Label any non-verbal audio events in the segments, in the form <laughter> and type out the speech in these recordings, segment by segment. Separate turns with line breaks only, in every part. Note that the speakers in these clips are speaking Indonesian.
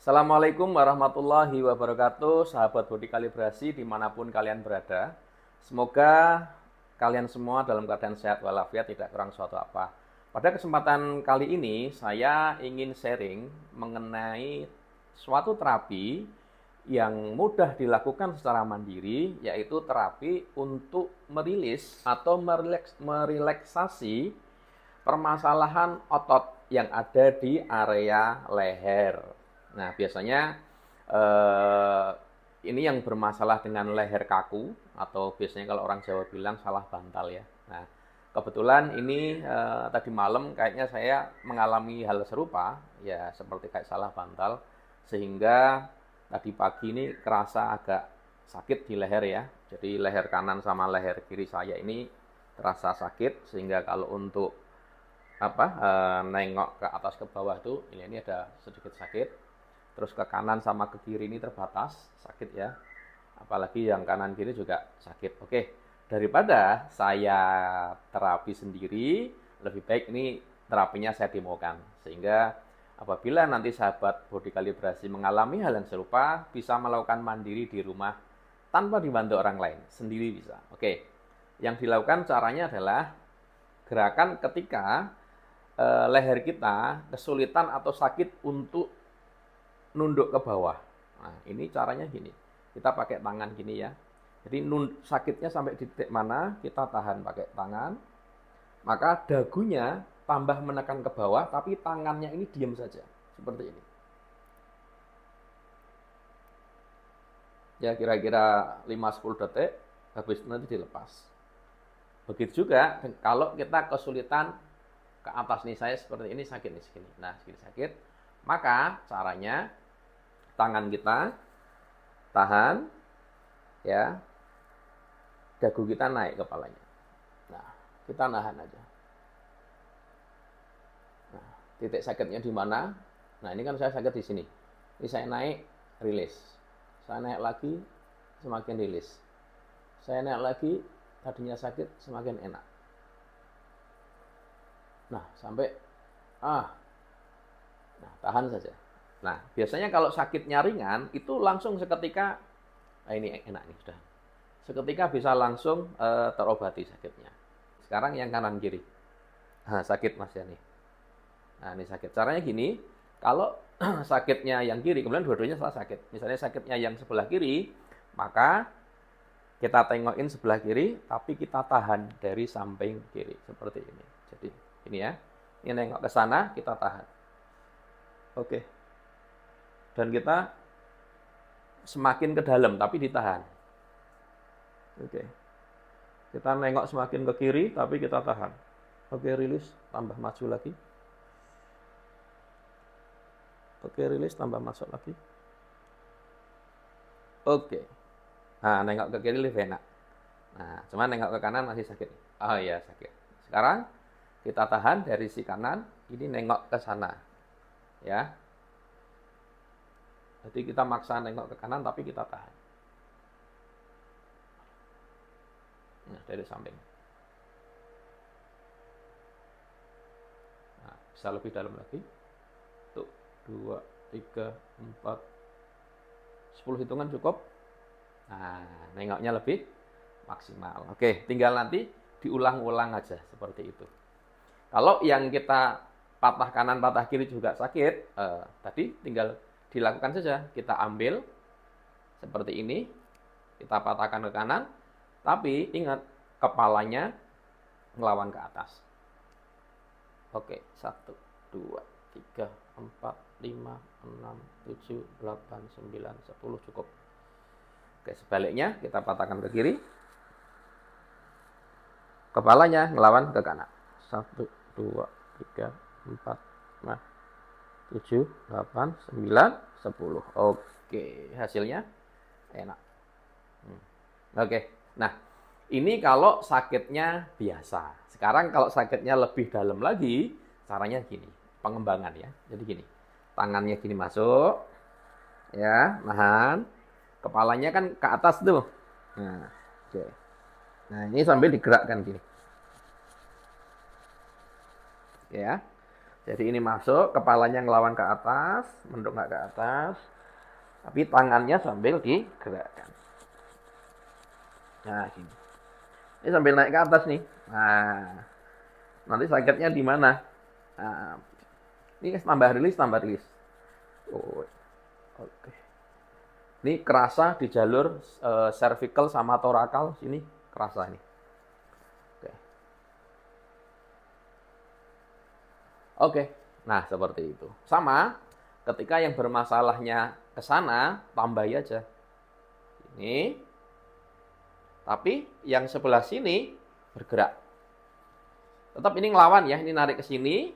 Assalamualaikum warahmatullahi wabarakatuh, sahabat body kalibrasi dimanapun kalian berada. Semoga kalian semua dalam keadaan sehat walafiat, tidak kurang suatu apa. Pada kesempatan kali ini, saya ingin sharing mengenai suatu terapi yang mudah dilakukan secara mandiri, yaitu terapi untuk merilis atau merileks, merelaksasi permasalahan otot yang ada di area leher Nah, biasanya eh, ini yang bermasalah dengan leher kaku atau biasanya kalau orang Jawa bilang salah bantal ya. Nah, kebetulan ini eh, tadi malam kayaknya saya mengalami hal serupa ya seperti kayak salah bantal sehingga tadi pagi ini kerasa agak sakit di leher ya. Jadi leher kanan sama leher kiri saya ini terasa sakit sehingga kalau untuk apa e, nengok ke atas ke bawah tuh ini ini ada sedikit sakit terus ke kanan sama ke kiri ini terbatas, sakit ya. Apalagi yang kanan kiri juga sakit. Oke, daripada saya terapi sendiri, lebih baik ini terapinya saya demokan. Sehingga apabila nanti sahabat body kalibrasi mengalami hal yang serupa, bisa melakukan mandiri di rumah tanpa dibantu orang lain, sendiri bisa. Oke, yang dilakukan caranya adalah gerakan ketika eh, leher kita kesulitan atau sakit untuk nunduk ke bawah. Nah, ini caranya gini. Kita pakai tangan gini ya. Jadi nun, sakitnya sampai di titik mana, kita tahan pakai tangan. Maka dagunya tambah menekan ke bawah, tapi tangannya ini diam saja. Seperti ini. Ya kira-kira 5-10 detik, habis nanti dilepas. Begitu juga kalau kita kesulitan ke atas nih saya seperti ini sakit nih segini. Nah, sakit sakit. Maka caranya tangan kita, tahan, ya, dagu kita naik kepalanya. Nah, kita nahan aja. Nah, titik sakitnya di mana? Nah, ini kan saya sakit di sini. Ini saya naik, rilis. Saya naik lagi, semakin rilis. Saya naik lagi, tadinya sakit, semakin enak. Nah, sampai ah. Nah, tahan saja. Nah, biasanya kalau sakitnya ringan itu langsung seketika nah ini enak nih sudah. Seketika bisa langsung eh, terobati sakitnya. Sekarang yang kanan kiri. Nah, sakit Mas ya nih. Nah, ini sakit. Caranya gini, kalau <clears throat> sakitnya yang kiri kemudian dua-duanya salah sakit. Misalnya sakitnya yang sebelah kiri, maka kita tengokin sebelah kiri tapi kita tahan dari samping kiri seperti ini. Jadi ini ya. Ini nengok ke sana, kita tahan. Oke. Okay dan kita semakin ke dalam tapi ditahan. Oke. Kita nengok semakin ke kiri tapi kita tahan. Oke, rilis, tambah maju lagi. Oke, rilis, tambah masuk lagi. Oke. Nah, nengok ke kiri lebih enak. Nah, cuman nengok ke kanan masih sakit. Oh iya, sakit. Sekarang kita tahan dari si kanan, ini nengok ke sana. Ya, jadi kita maksa nengok ke kanan tapi kita tahan. Nah, dari samping. Nah, bisa lebih dalam lagi. Tuh, dua, tiga, empat, sepuluh hitungan cukup. Nah, nengoknya lebih maksimal. Oke, tinggal nanti diulang-ulang aja seperti itu. Kalau yang kita patah kanan, patah kiri juga sakit, eh, tadi tinggal dilakukan saja. Kita ambil seperti ini, kita patahkan ke kanan, tapi ingat kepalanya melawan ke atas. Oke, satu dua tiga empat lima enam tujuh delapan sembilan sepuluh cukup. Oke, sebaliknya kita patahkan ke kiri. Kepalanya ngelawan ke kanan. satu dua tiga empat 5, 7, 8, 9, 10. Oke, hasilnya enak. Hmm. Oke, nah ini kalau sakitnya biasa. Sekarang kalau sakitnya lebih dalam lagi, caranya gini, pengembangan ya. Jadi gini, tangannya gini masuk, ya, nahan. Kepalanya kan ke atas tuh. Nah, oke. Nah, ini sambil digerakkan gini. Ya, jadi ini masuk, kepalanya ngelawan ke atas, mendongak ke atas, tapi tangannya sambil digerakkan. Nah, gini. Ini sambil naik ke atas nih. Nah, nanti sakitnya di mana? Nah, ini kan tambah rilis, tambah rilis. Oh, oke. Okay. Ini kerasa di jalur uh, cervical sama torakal sini kerasa nih. Oke. Nah, seperti itu. Sama ketika yang bermasalahnya ke sana, tambahi aja. Ini. Tapi yang sebelah sini bergerak. Tetap ini ngelawan ya, ini narik ke sini,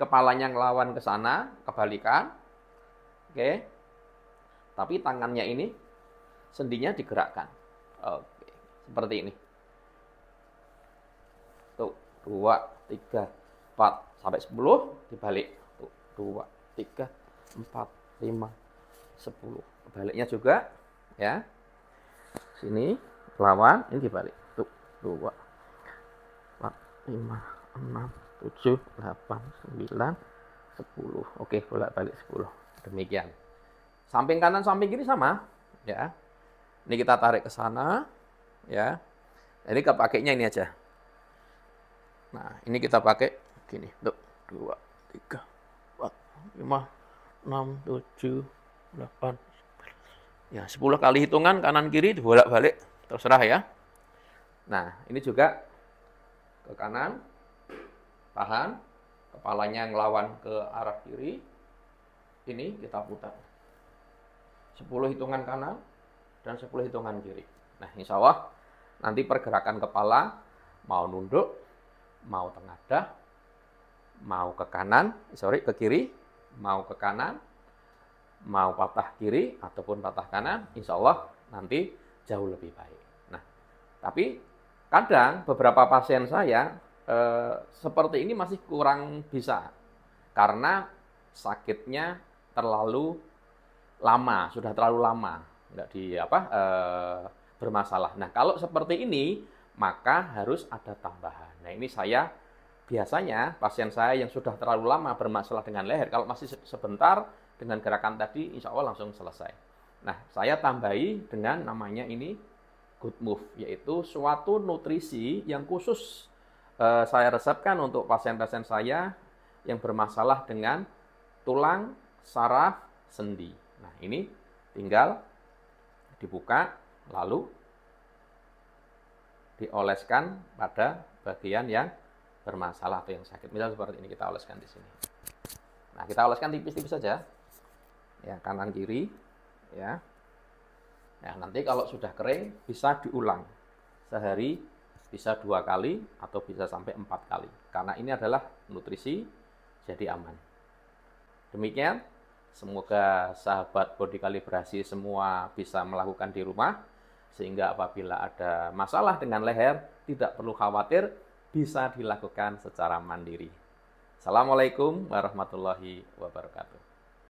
kepalanya ngelawan ke sana, kebalikan. Oke. Tapi tangannya ini sendinya digerakkan. Oke. Seperti ini. Tuh, dua, tiga, empat, sampai 10 dibalik 2 3 4 5 10 kebaliknya juga ya sini lawan ini dibalik tuh 2 4 5 6 7 8 9 10 oke bolak-balik 10 demikian samping kanan samping kiri sama ya ini kita tarik ke sana ya ini kepakainya ini aja nah ini kita pakai gini tuh. Dua, tiga, empat, lima, enam, tujuh, delapan. Ya, sepuluh kali hitungan kanan-kiri bolak-balik. Terserah ya. Nah, ini juga ke kanan, tahan, kepalanya ngelawan ke arah kiri, ini kita putar. 10 hitungan kanan dan 10 hitungan kiri. Nah, insya Allah nanti pergerakan kepala mau nunduk, mau tengadah, mau ke kanan, sorry ke kiri, mau ke kanan, mau patah kiri ataupun patah kanan, insya Allah nanti jauh lebih baik. Nah, tapi kadang beberapa pasien saya eh, seperti ini masih kurang bisa karena sakitnya terlalu lama, sudah terlalu lama, nggak di apa eh, bermasalah. Nah, kalau seperti ini maka harus ada tambahan. Nah, ini saya biasanya pasien saya yang sudah terlalu lama bermasalah dengan leher, kalau masih sebentar dengan gerakan tadi, insya Allah langsung selesai. Nah, saya tambahi dengan namanya ini good move, yaitu suatu nutrisi yang khusus eh, saya resepkan untuk pasien-pasien saya yang bermasalah dengan tulang, saraf, sendi. Nah, ini tinggal dibuka, lalu dioleskan pada bagian yang bermasalah atau yang sakit. Misal seperti ini kita oleskan di sini. Nah, kita oleskan tipis-tipis saja. Ya, kanan kiri ya. Nah, nanti kalau sudah kering bisa diulang. Sehari bisa dua kali atau bisa sampai empat kali. Karena ini adalah nutrisi jadi aman. Demikian, semoga sahabat body kalibrasi semua bisa melakukan di rumah sehingga apabila ada masalah dengan leher tidak perlu khawatir bisa dilakukan secara mandiri. Assalamualaikum warahmatullahi wabarakatuh.